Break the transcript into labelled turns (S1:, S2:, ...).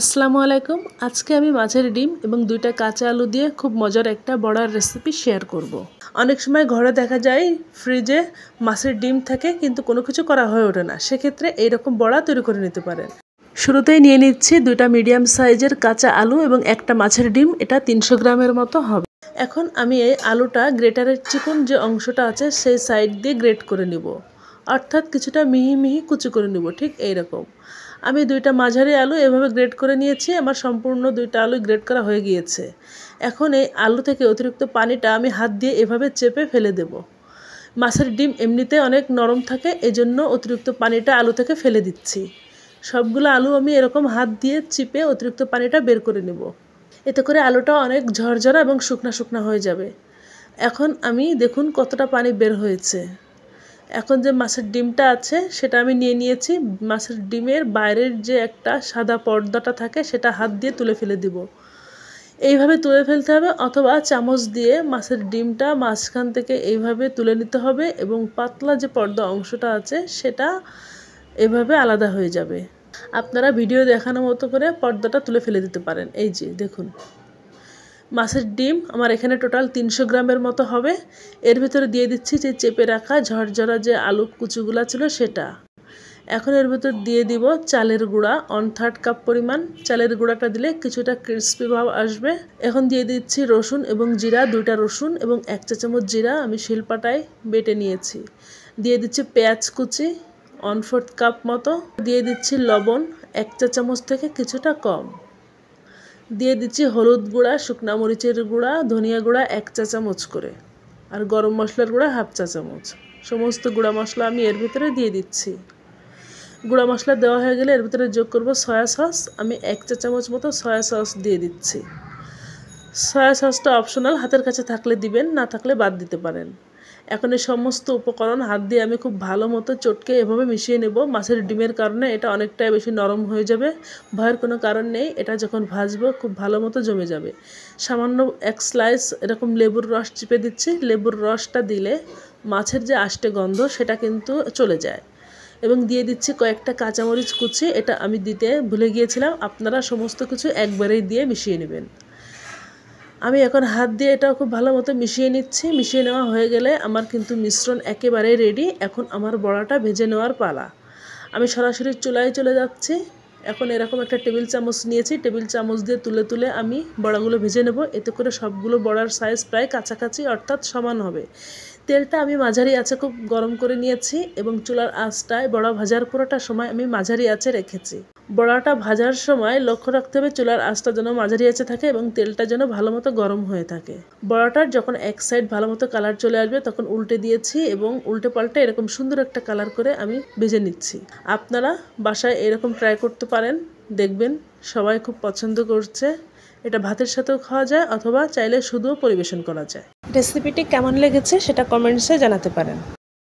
S1: আসসালামু আলাইকুম আজকে আমি মাছের ডিম এবং দুইটা কাঁচা আলু দিয়ে খুব মজার একটা বড়ার রেসিপি শেয়ার করব। অনেক সময় ঘরে দেখা যায় ফ্রিজে মাছের ডিম থাকে কিন্তু কোনো কিছু করা হয়ে ওঠে না সেক্ষেত্রে এইরকম বড়া তৈরি করে নিতে পারেন শুরুতেই নিয়ে নিচ্ছি দুইটা মিডিয়াম সাইজের কাঁচা আলু এবং একটা মাছের ডিম এটা তিনশো গ্রামের মতো হবে এখন আমি এই আলুটা গ্রেটারের চিকন যে অংশটা আছে সেই সাইড দিয়ে গ্রেট করে নিব অর্থাৎ কিছুটা মিহি মিহি কুচি করে নিব ঠিক এইরকম রকম আমি দুইটা মাঝারি আলু এভাবে গ্রেড করে নিয়েছি আমার সম্পূর্ণ দুইটা আলু গ্রেড করা হয়ে গিয়েছে এখন এই আলু থেকে অতিরিক্ত পানিটা আমি হাত দিয়ে এভাবে চেপে ফেলে দেব মাছের ডিম এমনিতে অনেক নরম থাকে এজন্য অতিরিক্ত পানিটা আলু থেকে ফেলে দিচ্ছি সবগুলো আলু আমি এরকম হাত দিয়ে চিপে অতিরিক্ত পানিটা বের করে নেব এতে করে আলুটা অনেক ঝরঝরা এবং শুকনা শুকনা হয়ে যাবে এখন আমি দেখুন কতটা পানি বের হয়েছে এখন যে মাছের ডিমটা আছে সেটা আমি নিয়ে নিয়েছি মাছের ডিমের বাইরের যে একটা সাদা পর্দাটা থাকে সেটা হাত দিয়ে তুলে ফেলে দিব এইভাবে তুলে ফেলতে হবে অথবা চামচ দিয়ে মাছের ডিমটা মাঝখান থেকে এইভাবে তুলে নিতে হবে এবং পাতলা যে পর্দা অংশটা আছে সেটা এভাবে আলাদা হয়ে যাবে আপনারা ভিডিও দেখানোর মতো করে পর্দাটা তুলে ফেলে দিতে পারেন এই যে দেখুন মাছের ডিম আমার এখানে টোটাল তিনশো গ্রামের মতো হবে এর ভিতরে দিয়ে দিচ্ছি যে চেপে রাখা ঝরঝরা যে আলু কুচুগুলা ছিল সেটা এখন এর ভিতর দিয়ে দিব চালের গুঁড়া ওয়ান থার্ড কাপ পরিমাণ চালের গুঁড়াটা দিলে কিছুটা ক্রিস্পি ভাব আসবে এখন দিয়ে দিচ্ছি রসুন এবং জিরা দুইটা রসুন এবং এক চা চামচ জিরা আমি শিলপাটায় বেটে নিয়েছি দিয়ে দিচ্ছি পেঁয়াজ কুচি ওয়ান ফোর্থ কাপ মতো দিয়ে দিচ্ছি লবণ এক চা চামচ থেকে কিছুটা কম দিয়ে দিচ্ছি হলুদ গুঁড়া শুকনো মরিচের গুঁড়া ধনিয়া গুঁড়া এক চা চামচ করে আর গরম মশলার গুঁড়া হাফ চা চামচ সমস্ত গুঁড়া মশলা আমি এর ভিতরে দিয়ে দিচ্ছি গুঁড়া মশলা দেওয়া হয়ে গেলে এর ভিতরে যোগ করব সয়া সস আমি এক চা চামচ মতো সয়া সস দিয়ে দিচ্ছি সয়া সসটা অপশনাল হাতের কাছে থাকলে দিবেন না থাকলে বাদ দিতে পারেন এখন এই সমস্ত উপকরণ হাত দিয়ে আমি খুব ভালো মতো চটকে এভাবে মিশিয়ে নেব মাছের ডিমের কারণে এটা অনেকটাই বেশি নরম হয়ে যাবে ভয়ের কোনো কারণ নেই এটা যখন ভাজবো খুব ভালো মতো জমে যাবে সামান্য এক স্লাইস এরকম লেবুর রস চিপে দিচ্ছি লেবুর রসটা দিলে মাছের যে আষ্টে গন্ধ সেটা কিন্তু চলে যায় এবং দিয়ে দিচ্ছি কয়েকটা কাঁচামরিচ কুচি এটা আমি দিতে ভুলে গিয়েছিলাম আপনারা সমস্ত কিছু একবারেই দিয়ে মিশিয়ে নেবেন আমি এখন হাত দিয়ে এটা খুব ভালো মতো মিশিয়ে নিচ্ছি মিশিয়ে নেওয়া হয়ে গেলে আমার কিন্তু মিশ্রণ একেবারে রেডি এখন আমার বড়াটা ভেজে নেওয়ার পালা আমি সরাসরি চুলায় চলে যাচ্ছি এখন এরকম একটা টেবিল চামচ নিয়েছি টেবিল চামচ দিয়ে তুলে তুলে আমি বড়াগুলো ভেজে নেব এতে করে সবগুলো বড়ার সাইজ প্রায় কাছাকাছি অর্থাৎ সমান হবে তেলটা আমি মাঝারি আছে খুব গরম করে নিয়েছি এবং চুলার আঁচটায় বড়া ভাজার পুরোটা সময় আমি মাঝারি আছে রেখেছি বড়াটা ভাজার সময় লক্ষ্য রাখতে হবে চুলার আঁচটা যেন মাঝারি আছে থাকে এবং তেলটা যেন ভালো মতো গরম হয়ে থাকে বড়াটার যখন এক সাইড ভালো মতো কালার চলে আসবে তখন উল্টে দিয়েছি এবং উল্টে পাল্টে এরকম সুন্দর একটা কালার করে আমি ভেজে নিচ্ছি আপনারা বাসায় এরকম ট্রাই করতে পারেন দেখবেন সবাই খুব পছন্দ করছে এটা ভাতের সাথেও খাওয়া যায় অথবা চাইলে শুধুও পরিবেশন করা যায় রেসিপিটি কেমন লেগেছে সেটা কমেন্টসে জানাতে পারেন